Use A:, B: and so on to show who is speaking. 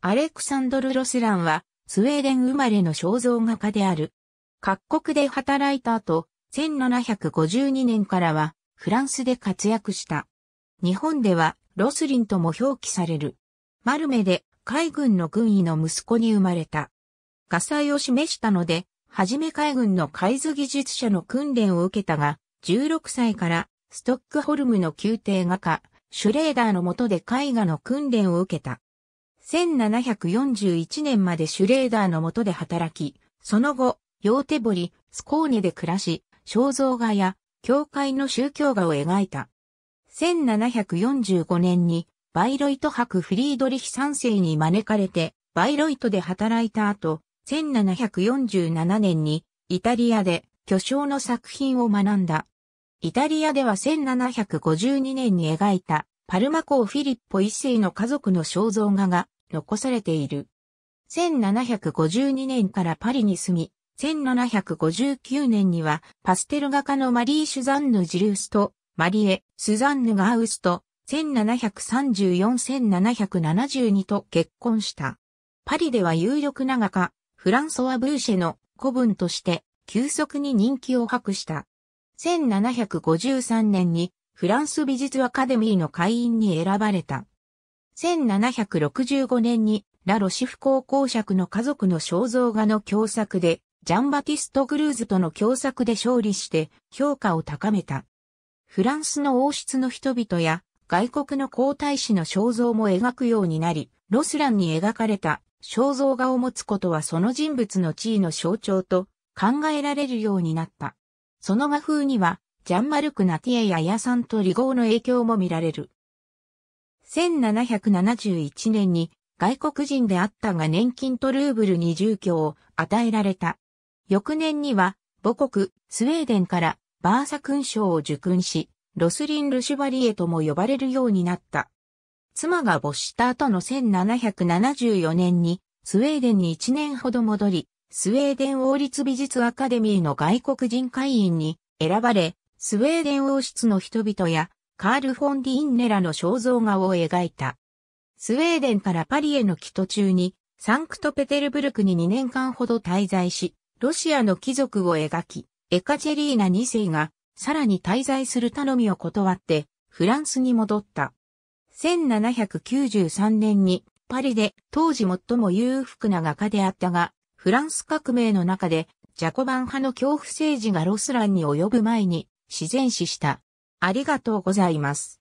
A: アレクサンドル・ロスランは、スウェーデン生まれの肖像画家である。各国で働いた後、1752年からは、フランスで活躍した。日本では、ロスリンとも表記される。マルメで、海軍の軍医の息子に生まれた。画災を示したので、はじめ海軍の海図技術者の訓練を受けたが、16歳から、ストックホルムの宮廷画家、シュレーダーの下で絵画の訓練を受けた。1741年までシュレーダーの下で働き、その後、ヨーテボリ、スコーネで暮らし、肖像画や教会の宗教画を描いた。1745年にバイロイト博フリードリヒ三世に招かれて、バイロイトで働いた後、1747年にイタリアで巨匠の作品を学んだ。イタリアでは1752年に描いたパルマ公フィリッポ一世の家族の肖像画が残されている。1752年からパリに住み、1759年にはパステル画家のマリー・シュザンヌ・ジルースとマリエ・スザンヌ・ガウスと1734-1772と結婚した。パリでは有力な画家、フランソワ・ブーシェの子分として急速に人気を博した。1753年にフランス美術アカデミーの会員に選ばれた。1765年にラ・ロシフ高公爵の家族の肖像画の共作で、ジャンバティスト・グルーズとの共作で勝利して評価を高めた。フランスの王室の人々や外国の皇太子の肖像も描くようになり、ロスランに描かれた肖像画を持つことはその人物の地位の象徴と考えられるようになった。その画風には、ジャンマルク・ナティエやヤサンとリゴーの影響も見られる。1771年に外国人であったが年金とルーブルに住居を与えられた。翌年には母国スウェーデンからバーサ勲章を受勲し、ロスリン・ルシュバリエとも呼ばれるようになった。妻が没した後の1774年にスウェーデンに1年ほど戻り、スウェーデン王立美術アカデミーの外国人会員に選ばれ、スウェーデン王室の人々やカール・フォン・ディ・インネラの肖像画を描いた。スウェーデンからパリへの帰途中に、サンクトペテルブルクに2年間ほど滞在し、ロシアの貴族を描き、エカチェリーナ2世が、さらに滞在する頼みを断って、フランスに戻った。1793年に、パリで当時最も裕福な画家であったが、フランス革命の中で、ジャコバン派の恐怖政治がロスランに及ぶ前に、自然死した。ありがとうございます。